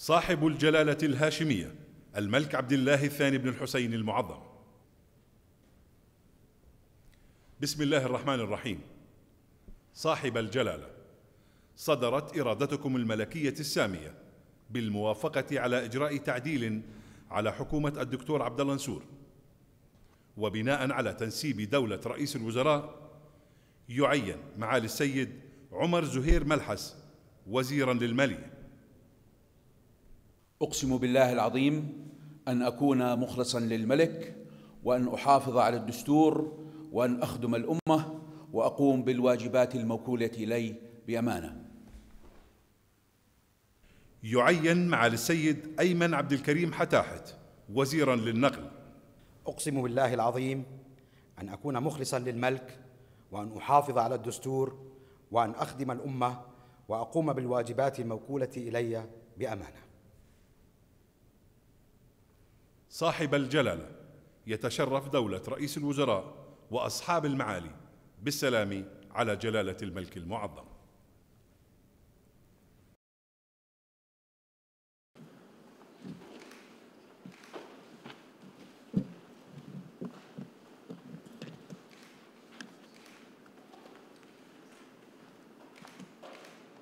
صاحب الجلالة الهاشمية الملك عبد الله الثاني بن الحسين المعظم بسم الله الرحمن الرحيم صاحب الجلالة صدرت إرادتكم الملكية السامية بالموافقة على إجراء تعديل على حكومة الدكتور عبد الله نسور وبناء على تنسيب دولة رئيس الوزراء يعين معالي السيد عمر زهير ملحس وزيرا للماليه أقسم بالله العظيم أن أكون مخلصا للملك وأن أحافظ على الدستور وأن أخدم الأمة وأقوم بالواجبات الموكولة إلي بأمانة يعين معالي السيد أيمن عبد الكريم حتاحت وزيرا للنقل أقسم بالله العظيم أن أكون مخلصا للملك وأن أحافظ على الدستور وأن أخدم الأمة وأقوم بالواجبات الموكولة إلي بأمانة صاحب الجلالة يتشرف دولة رئيس الوزراء وأصحاب المعالي بالسلام على جلالة الملك المعظم